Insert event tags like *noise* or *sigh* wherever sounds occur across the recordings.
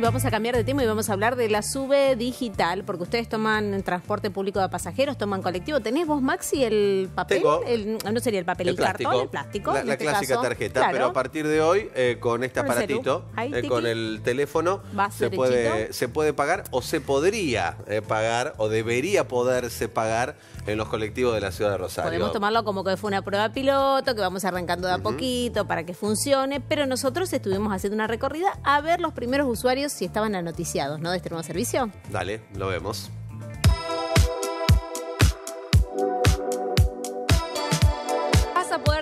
vamos a cambiar de tema y vamos a hablar de la sube digital, porque ustedes toman transporte público de pasajeros, toman colectivo. ¿Tenés vos, Maxi, el papel? no sería el papel, el, cartón, el plástico. La, este clásica tarjeta, pero a partir de hoy, eh, con este aparatito, eh, con el teléfono, se puede, se puede pagar o se podría eh, pagar o debería poderse pagar en los colectivos de la ciudad de Rosario. Podemos tomarlo como que fue una prueba piloto, que vamos arrancando de a poquito para que funcione, pero nosotros estuvimos haciendo una recorrida a ver los primeros usuarios si estaban anoticiados, ¿no? De este nuevo servicio. Dale, lo vemos.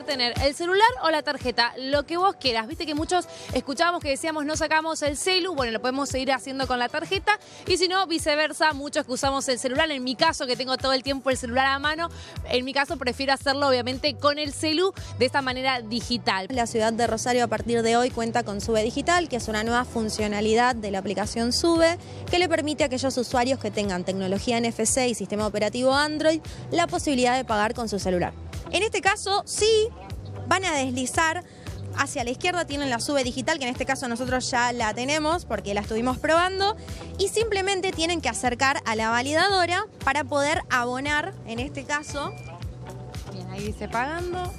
tener el celular o la tarjeta, lo que vos quieras. Viste que muchos escuchábamos que decíamos no sacamos el celu, bueno, lo podemos seguir haciendo con la tarjeta. Y si no, viceversa, muchos que usamos el celular, en mi caso que tengo todo el tiempo el celular a mano, en mi caso prefiero hacerlo obviamente con el celu de esta manera digital. La ciudad de Rosario a partir de hoy cuenta con Sube Digital, que es una nueva funcionalidad de la aplicación Sube, que le permite a aquellos usuarios que tengan tecnología NFC y sistema operativo Android la posibilidad de pagar con su celular. En este caso, sí, van a deslizar hacia la izquierda tienen la sube digital, que en este caso nosotros ya la tenemos porque la estuvimos probando, y simplemente tienen que acercar a la validadora para poder abonar, en este caso, bien, ahí dice pagando,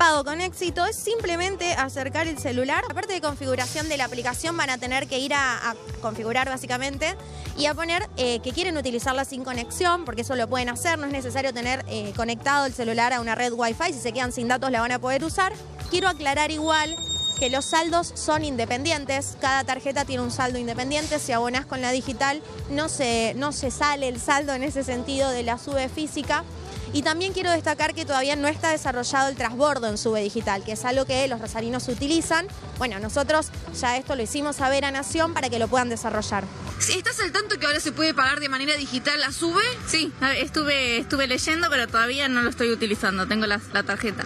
pago con éxito es simplemente acercar el celular. aparte de configuración de la aplicación van a tener que ir a, configurar básicamente y a poner eh, que quieren utilizarla sin conexión, porque eso lo pueden hacer, no es necesario tener eh, conectado el celular a una red Wi-Fi, si se quedan sin datos la van a poder usar. Quiero aclarar igual que los saldos son independientes, cada tarjeta tiene un saldo independiente, si abonás con la digital no se, no se sale el saldo en ese sentido de la sube física. Y también quiero destacar que todavía no está desarrollado el transbordo en Sube Digital, que es algo que los rosarinos utilizan. Bueno, nosotros ya esto lo hicimos saber a Nación para que lo puedan desarrollar. ¿Estás al tanto que ahora se puede pagar de manera digital la Sube? Sí, estuve, estuve leyendo, pero todavía no lo estoy utilizando. Tengo la, tarjeta.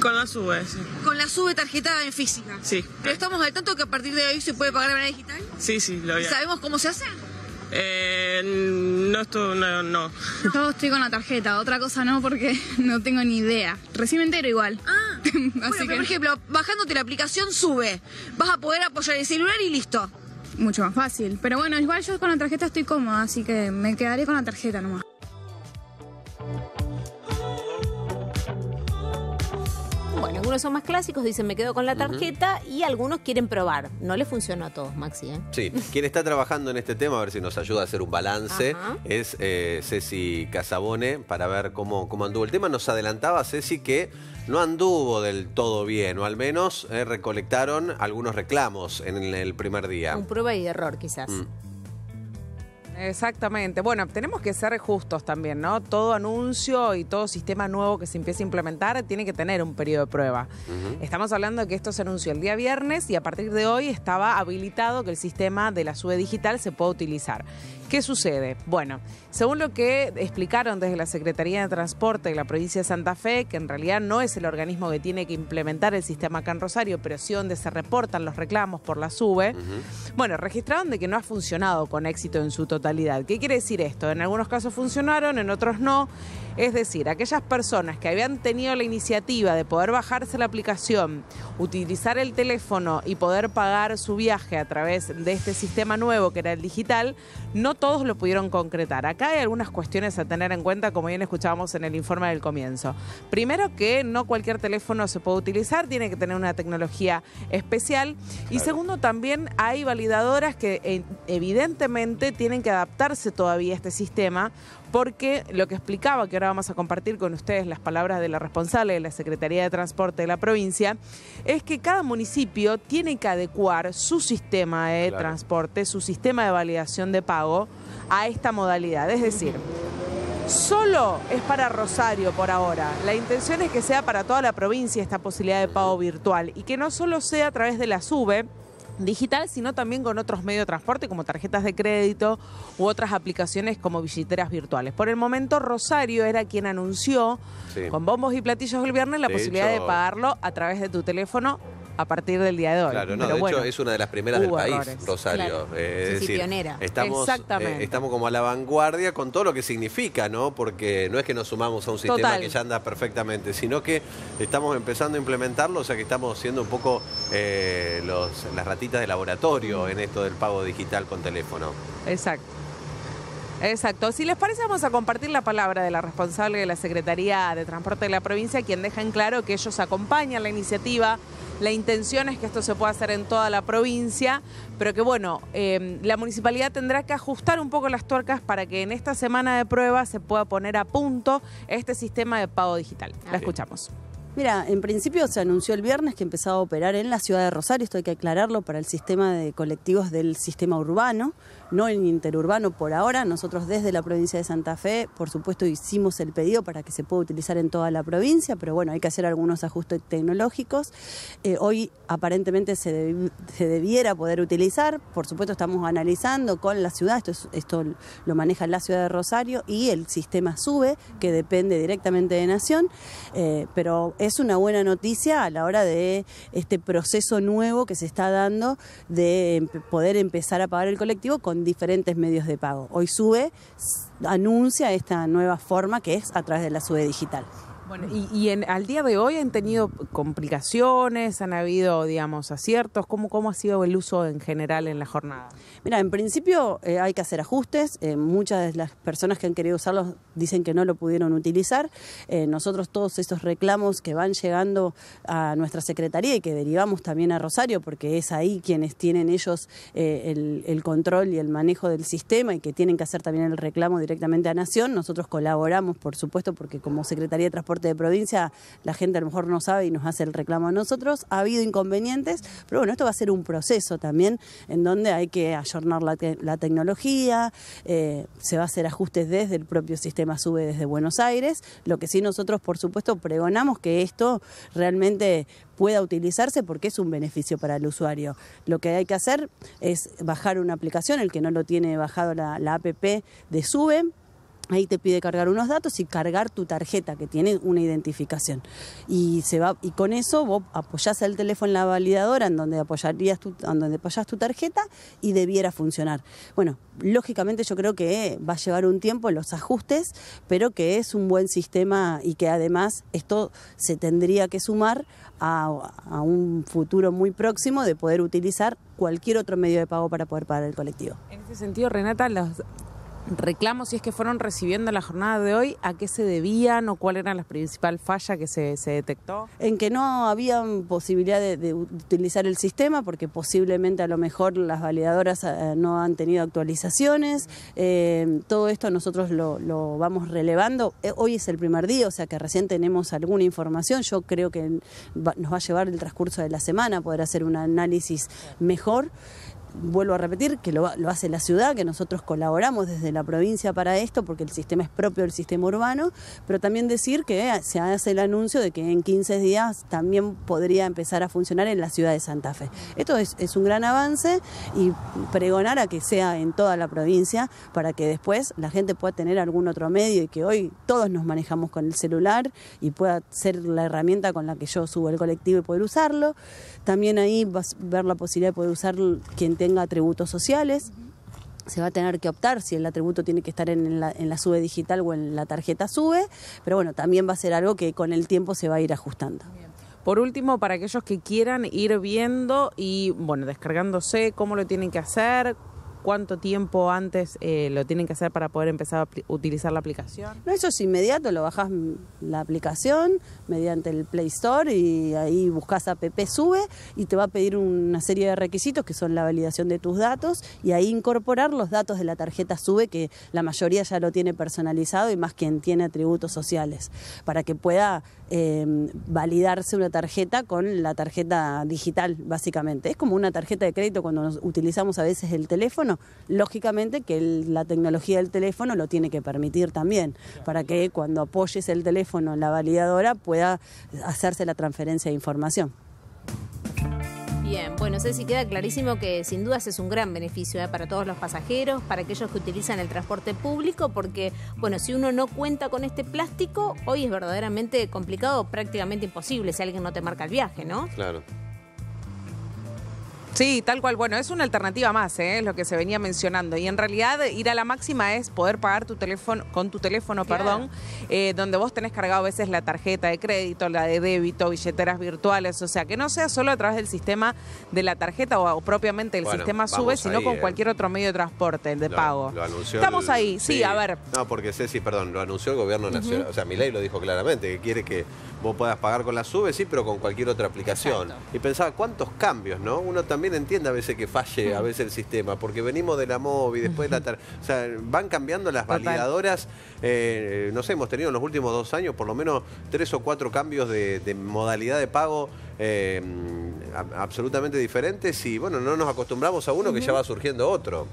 Con la sube, sí. Con la sube tarjetada en física. Sí. Pero estamos al tanto que a partir de hoy se puede pagar de manera digital. Sí, sí, lo voy ¿Sabemos cómo se hace? Eh, no, esto, no, no. Yo estoy con la tarjeta, otra cosa no porque *laughs* no tengo ni idea. Recién me entero igual. Ah, *laughs* Así que... por ejemplo, bajándote la aplicación sube. Vas a poder apoyar el celular y listo mucho más fácil. Pero bueno, igual yo con la tarjeta estoy cómoda, así que me quedaré con la tarjeta nomás. son más clásicos, dicen me quedo con la tarjeta y algunos quieren probar. No le funcionó a todos, Maxi. ¿eh? Sí, quien está trabajando en este tema, a ver si nos ayuda a hacer un balance, es eh, Ceci Casabone, para ver cómo, cómo anduvo el tema. Nos adelantaba Ceci que no anduvo del todo bien, o al menos eh, recolectaron algunos reclamos en el primer día. Un prueba y error quizás. Mm. Exactamente. Bueno, tenemos que ser justos también, ¿no? Todo anuncio y todo sistema nuevo que se empiece a implementar tiene que tener un periodo de prueba. Estamos hablando de que esto se anunció el día viernes y a partir de hoy estaba habilitado que el sistema de la SUBE digital se pueda utilizar. ¿Qué sucede? Bueno, según lo que explicaron desde la Secretaría de Transporte de la provincia de Santa Fe, que en realidad no es el organismo que tiene que implementar el sistema Can Rosario, pero sí donde se reportan los reclamos por la SUBE, bueno, registraron de que no ha funcionado con éxito en su totalidad. ¿Qué quiere decir esto? En algunos casos funcionaron, en otros no. Es decir, aquellas personas que habían tenido la iniciativa de poder bajarse la aplicación, utilizar el teléfono y poder pagar su viaje a través de este sistema nuevo que era el digital, no todos lo pudieron concretar. Acá hay algunas cuestiones a tener en cuenta, como bien escuchábamos en el informe del comienzo. Primero que no cualquier teléfono se puede utilizar, tiene que tener una tecnología especial. Y segundo, también hay validadoras que eh, evidentemente tienen que adaptarse todavía a este sistema, porque lo que explicaba, que ahora vamos a compartir con ustedes las palabras de la responsable de la Secretaría de Transporte de la provincia, es que cada municipio tiene que adecuar su sistema de transporte, su sistema de validación de pago, a esta modalidad. Es decir, solo es para Rosario por ahora. La intención es que sea para toda la provincia esta posibilidad de pago virtual y que no solo sea a través de la SUBE digital, sino también con otros medios de transporte como tarjetas de crédito u otras aplicaciones como billeteras virtuales. Por el momento, Rosario era quien anunció con bombos y platillos el viernes la posibilidad de pagarlo a través de tu teléfono a partir del día de hoy. Claro, no, de hecho es una de las primeras del país, Rosario. es Estamos, eh, estamos como a la vanguardia con todo lo que significa, ¿no? Porque no es que nos sumamos a un sistema que ya anda perfectamente, sino que estamos empezando a implementarlo, o sea que estamos siendo un poco eh, las ratitas de laboratorio en esto del pago digital con teléfono. Exacto. Exacto. Si les parece, vamos a compartir la palabra de la responsable de la Secretaría de Transporte de la provincia, quien deja en claro que ellos acompañan la iniciativa la intención es que esto se pueda hacer en toda la provincia, pero que bueno, em, la municipalidad tendrá que ajustar un poco las tuercas para que en esta semana de pruebas se pueda poner a punto este sistema de pago digital. La escuchamos. Mira, en principio se anunció el viernes que empezaba a operar en la ciudad de Rosario, esto hay que aclararlo para el sistema de colectivos del sistema urbano, no el interurbano por ahora. Nosotros desde la provincia de Santa Fe, por supuesto, hicimos el pedido para que se pueda utilizar en toda la provincia, pero bueno, hay que hacer algunos ajustes tecnológicos. Eh, hoy aparentemente se, debiera poder utilizar, por supuesto estamos analizando con la ciudad, esto, lo maneja la ciudad de Rosario y el sistema SUBE, que depende directamente de Nación, eh, pero es una buena noticia a la hora de este proceso nuevo que se está dando de poder empezar a pagar el colectivo con diferentes medios de pago. Hoy sube, anuncia esta nueva forma que es a través de la SUBE digital. Bueno, y, al día de hoy han tenido complicaciones, han habido, digamos, aciertos. ¿Cómo, cómo ha sido el uso en general en la jornada? Mira, en principio eh, hay que hacer ajustes. Eh, muchas de las personas que han querido usarlos dicen que no lo pudieron utilizar. Eh, nosotros todos esos reclamos que van llegando a nuestra secretaría y que derivamos también a Rosario, porque es ahí quienes tienen ellos el, el control y el manejo del sistema y que tienen que hacer también el reclamo directamente a Nación. Nosotros colaboramos, por supuesto, porque como Secretaría de Transporte de provincia, la gente a lo mejor no sabe y nos hace el reclamo a nosotros. Ha habido inconvenientes, pero bueno, esto va a ser un proceso también en donde hay que ayornar la, tecnología, eh, se va a hacer ajustes desde el propio sistema SUBE desde Buenos Aires. Lo que sí nosotros, por supuesto, pregonamos que esto realmente pueda utilizarse porque es un beneficio para el usuario. Lo que hay que hacer es bajar una aplicación, el que no lo tiene bajado la, la APP de SUBE, Ahí te pide cargar unos datos y cargar tu tarjeta que tiene una identificación. Y se va y con eso vos apoyás el teléfono en la validadora en donde apoyarías tu, donde apoyás tu tarjeta y debiera funcionar. Bueno, lógicamente yo creo que va a llevar un tiempo los ajustes, pero que es un buen sistema y que además esto se tendría que sumar a, a un futuro muy próximo de poder utilizar cualquier otro medio de pago para poder pagar el colectivo. En ese sentido, Renata, los reclamos, si es que fueron recibiendo la jornada de hoy, a qué se debían o cuál era la principal falla que se, se detectó? En que no había posibilidad de, utilizar el sistema porque posiblemente a lo mejor las validadoras eh, no han tenido actualizaciones. Eh, todo esto nosotros lo, lo, vamos relevando. Eh, hoy es el primer día, o sea que recién tenemos alguna información. Yo creo que nos va a llevar el transcurso de la semana poder hacer un análisis mejor vuelvo a repetir, que lo, hace la ciudad, que nosotros colaboramos desde la provincia para esto, porque el sistema es propio del sistema urbano, pero también decir que se hace el anuncio de que en 15 días también podría empezar a funcionar en la ciudad de Santa Fe. Esto es, un gran avance y pregonar a que sea en toda la provincia para que después la gente pueda tener algún otro medio y que hoy todos nos manejamos con el celular y pueda ser la herramienta con la que yo subo el colectivo y poder usarlo. También ahí vas a ver la posibilidad de poder usar quien tenga tenga atributos sociales. Se va a tener que optar si el atributo tiene que estar en la, en la SUBE digital o en la tarjeta SUBE, pero bueno, también va a ser algo que con el tiempo se va a ir ajustando. Por último, para aquellos que quieran ir viendo y, bueno, descargándose, cómo lo tienen que hacer, cuánto tiempo antes eh, lo tienen que hacer para poder empezar a utilizar la aplicación? No, eso es inmediato, lo bajas la aplicación mediante el Play Store y ahí buscas app sube y te va a pedir una serie de requisitos que son la validación de tus datos y ahí incorporar los datos de la tarjeta sube que la mayoría ya lo tiene personalizado y más quien tiene atributos sociales para que pueda em, validarse una tarjeta con la tarjeta digital básicamente. Es como una tarjeta de crédito cuando nos utilizamos a veces el teléfono lógicamente que la tecnología del teléfono lo tiene que permitir también, para que cuando apoyes el teléfono en la validadora pueda hacerse la transferencia de información. Bien, bueno, sé si queda clarísimo que sin dudas es un gran beneficio ¿eh? para todos los pasajeros, para aquellos que utilizan el transporte público, porque, bueno, si uno no cuenta con este plástico, hoy es verdaderamente complicado, prácticamente imposible, si alguien no te marca el viaje, ¿no? Claro. Sí, tal cual. Bueno, es una alternativa más, ¿eh? es lo que se venía mencionando. Y en realidad ir a la máxima es poder pagar tu teléfono con tu teléfono, perdón, eh, donde vos tenés cargado a veces la tarjeta de crédito, la de débito, billeteras virtuales, o sea, que no sea solo a través del sistema de la tarjeta o, propiamente el sistema sube, sino con eh. cualquier otro medio de transporte, el de pago. Estamos ahí, sí, a ver. No, porque Ceci, perdón, lo anunció el gobierno nacional, o sea, mi ley lo dijo claramente, que quiere que vos puedas pagar con la sube, sí, pero con cualquier otra aplicación. Y pensaba, ¿cuántos cambios, no? Uno también entienda a veces que falle a veces el sistema, porque venimos de la MOVI, después de la... O van cambiando las validadoras. Eh, no sé, hemos tenido en los últimos dos años por lo menos tres o cuatro cambios de, modalidad de pago. Eh, absolutamente diferentes y bueno, no nos acostumbramos a uno que ya va surgiendo otro.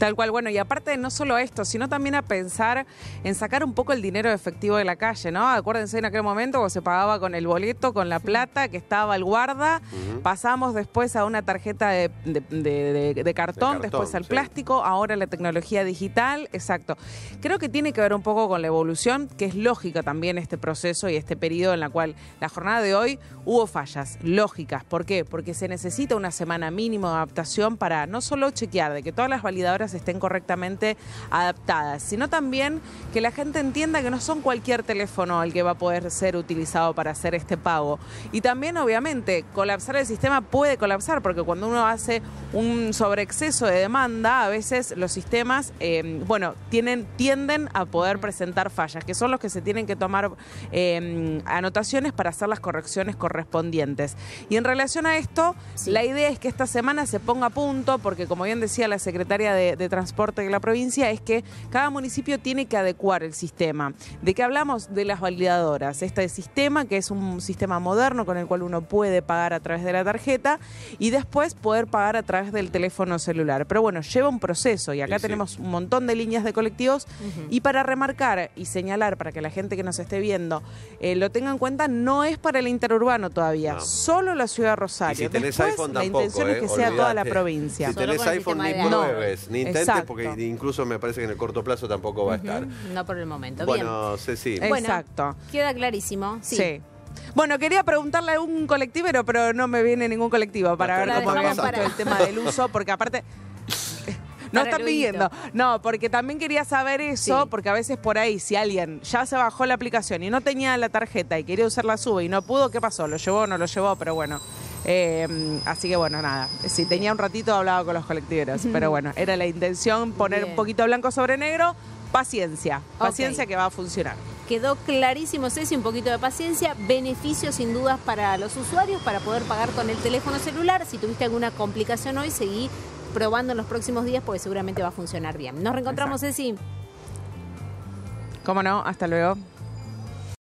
Tal cual, bueno, y aparte no solo esto, sino también a pensar en sacar un poco el dinero efectivo de la calle, ¿no? Acuérdense en aquel momento se pagaba con el boleto, con la plata que estaba el guarda, pasamos después a una tarjeta de, cartón, después al plástico, ahora la tecnología digital, exacto. Creo que tiene que ver un poco con la evolución, que es lógica también este proceso y este periodo en la cual la jornada de hoy hubo fallas lógicas. ¿Por qué? Porque se necesita una semana mínimo de adaptación para no solo chequear de que todas las validadoras estén correctamente adaptadas, sino también que la gente entienda que no son cualquier teléfono el que va a poder ser utilizado para hacer este pago. Y también, obviamente, colapsar el sistema puede colapsar, porque cuando uno hace un sobreexceso de demanda, a veces los sistemas, em, bueno, tienen, tienden a poder presentar fallas, que son los que se tienen que tomar em, anotaciones para hacer las correcciones correspondientes. Y en relación a esto, la idea es que esta semana se ponga a punto, porque como bien decía la secretaria de, de transporte de la provincia es que cada municipio tiene que adecuar el sistema. ¿De qué hablamos? De las validadoras. Este sistema, que es un sistema moderno con el cual uno puede pagar a través de la tarjeta y después poder pagar a través del teléfono celular. Pero bueno, lleva un proceso y acá tenemos un montón de líneas de colectivos. Y para remarcar y señalar para que la gente que nos esté viendo eh, lo tenga en cuenta, no es para el interurbano todavía, solo la ciudad de Rosario. la intención es eh, que sea toda la provincia. Si tenés iPhone ni pruebes, ni Exacto. porque incluso me parece que en el corto plazo tampoco va a estar. No por el momento. Bueno, sí, Ceci. Exacto. queda clarísimo. sí. Bueno, quería preguntarle a un colectivero, pero no me viene ningún colectivo para ver cómo habían el tema del uso, porque aparte. *laughs* No está pidiendo. No, porque también quería saber eso, porque a veces por ahí, si alguien ya se bajó la aplicación y no tenía la tarjeta y quería usar la sube y no pudo, ¿qué pasó? ¿Lo llevó o no lo llevó? Pero bueno. Em, así que bueno, nada. Si tenía un ratito hablaba con los colectiveros, pero bueno, era la intención poner un poquito blanco sobre negro. Paciencia, paciencia que va a funcionar quedó clarísimo, Ceci, un poquito de paciencia, Beneficio sin dudas para los usuarios para poder pagar con el teléfono celular. Si tuviste alguna complicación hoy, seguí probando en los próximos días porque seguramente va a funcionar bien. Nos reencontramos, Ceci. ¿Cómo no? Hasta luego.